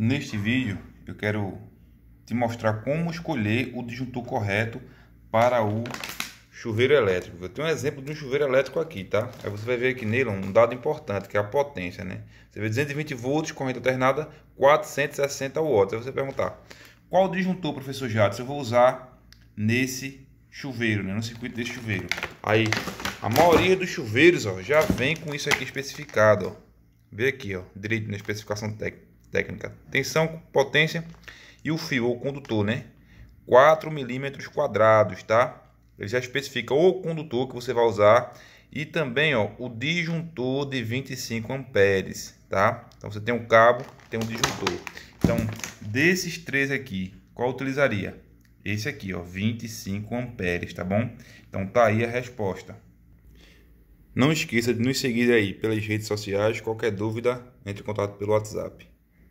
Neste vídeo eu quero te mostrar como escolher o disjuntor correto para o chuveiro elétrico. Eu tenho um exemplo de um chuveiro elétrico aqui, tá? Aí você vai ver aqui nele um dado importante, que é a potência, né? Você vê 220 volts, corrente alternada, 460 watts. Aí você perguntar, qual disjuntor, professor Jatos, eu vou usar nesse chuveiro, né? No circuito desse chuveiro. Aí, a maioria dos chuveiros, ó, já vem com isso aqui especificado, ó. Vê aqui, ó, direito na especificação técnica técnica. Tensão, potência e o fio ou condutor, né? 4 milímetros quadrados, tá? Ele já especifica o condutor que você vai usar e também ó, o disjuntor de 25 amperes, tá? Então você tem um cabo, tem um disjuntor. Então, desses três aqui, qual utilizaria? Esse aqui, ó, 25 amperes, tá bom? Então tá aí a resposta. Não esqueça de nos seguir aí pelas redes sociais. Qualquer dúvida, entre em contato pelo WhatsApp.